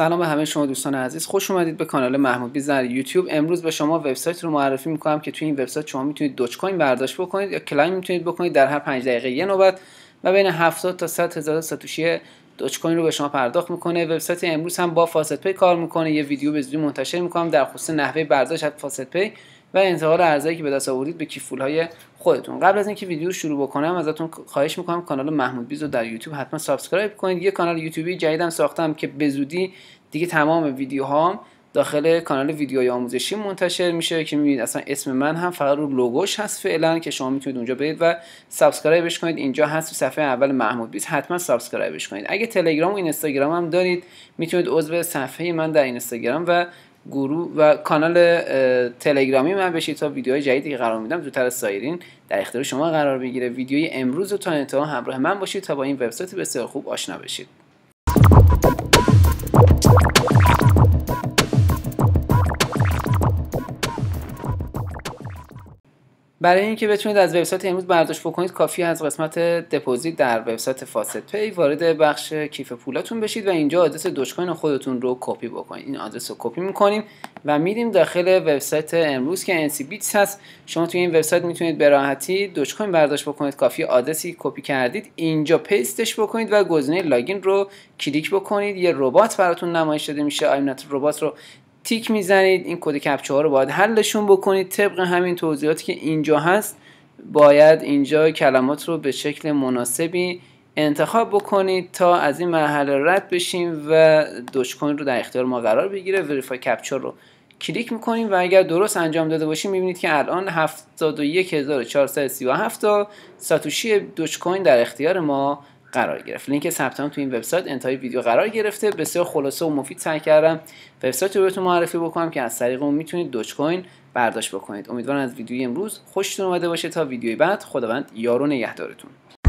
سلام به همه شما دوستان عزیز خوش اومدید به کانال محمود بیزر یوتیوب امروز به شما وبسایت رو معرفی میکنم که توی این وبسایت شما میتونید دوج کوین برداشت بکنید یا کلایم میتونید بکنید در هر 5 دقیقه یه نوبت و بین 70 تا 100 هزار ساتوشی دوج کوین رو به شما پرداخت میکنه وبسایت امروز هم با فاست پی کار میکنه یه ویدیو به زودی منتشر میکنم در خصوص نحوه برداشت از فاست پی و انتقال ارزایی که به دست آوردید به کیفول های خودتون قبل از اینکه ویدیو رو شروع بکنم ازتون خواهش میکنم کانال محمود بیز رو در یوتیوب حتما سابسکرایب کنید یه کانال یوتیوبی جدیدم ساختم که به زودی دیگه تمام ویدیوهام داخل کانال ویدیوهای آموزشی منتشر میشه که میبینید اصلا اسم من هم فقط رو لوگوش هست فعلا که شما میتونید اونجا برید و سابسکرایبش کنید اینجا هست تو صفحه اول محمود بیز حتما سابسکرایبش کنید اگه تلگرام و اینستاگرام هم دارید میتونید عضو صفحه من در اینستاگرام و گروه و کانال تلگرامی من بشید تا ویدیوهای جدیدی که قرار میدم زودتر از سایرین در اختیار شما قرار بگیره ویدیوی امروز و تا انتها همراه من باشید تا با این وبسایت بسیار خوب آشنا بشید برای اینکه بتونید از وبسایت امروز برداشت بکنید کافی از قسمت دپوزیت در وبسایت فاست پی وارد بخش کیف پولاتون بشید و اینجا آدرس دوج خودتون رو کپی بکنید این آدرس رو کپی میکنیم و میریم داخل وبسایت امروز که انسی بیتس هست شما توی این وبسایت میتونید به راحتی دوج کوین برداشت بکنید کافی آدرسی کپی کردید اینجا پیستش بکنید و گزینه لاگین رو کلیک بکنید یه ربات براتون نمایش داده میشه آیم ربات رو تیک میزنید این کد کپچه ها رو باید حلشون بکنید طبق همین توضیحاتی که اینجا هست باید اینجا کلمات رو به شکل مناسبی انتخاب بکنید تا از این مرحله رد بشیم و کوین رو در اختیار ما قرار بگیره وریفای کپچر رو کلیک میکنیم و اگر درست انجام داده باشیم میبینید که الان 71437 تا ساتوشی کوین در اختیار ما قرار گرفت لینک ثبت تو این وبسایت انتهای ویدیو قرار گرفته بسیار خلاصه و مفید سعی کردم وبسایت رو بهتون معرفی بکنم که از طریق اون میتونید دوج کوین برداشت بکنید امیدوارم از ویدیوی امروز خوشتون اومده باشه تا ویدیوی بعد خداوند یارو نگهدارتون